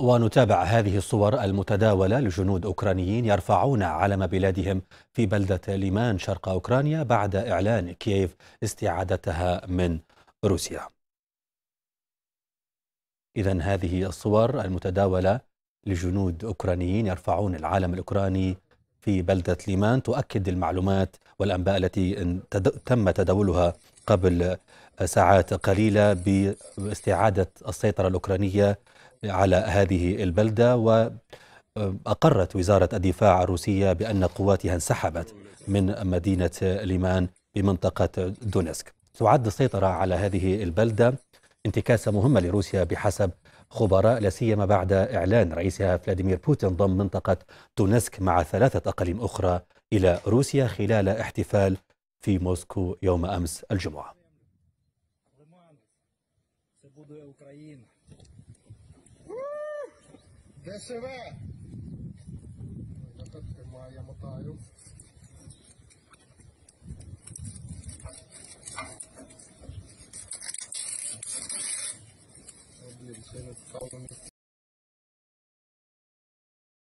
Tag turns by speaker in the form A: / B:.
A: ونتابع هذه الصور المتداولة لجنود أوكرانيين يرفعون علم بلادهم في بلدة ليمان شرق أوكرانيا بعد إعلان كييف استعادتها من روسيا إذا هذه الصور المتداولة لجنود أوكرانيين يرفعون العلم الأوكراني في بلدة ليمان تؤكد المعلومات والأنباء التي تم تداولها قبل ساعات قليلة باستعادة السيطرة الأوكرانية على هذه البلدة وأقرت وزارة الدفاع الروسية بأن قواتها انسحبت من مدينة ليمان بمنطقة دونسك تعد السيطرة على هذه البلدة انتكاسة مهمة لروسيا بحسب خبراء لا سيما بعد إعلان رئيسها فلاديمير بوتين ضم منطقة دونسك مع ثلاثة أقاليم أخرى إلى روسيا خلال احتفال في موسكو يوم أمس الجمعة мотаю. 就是高中。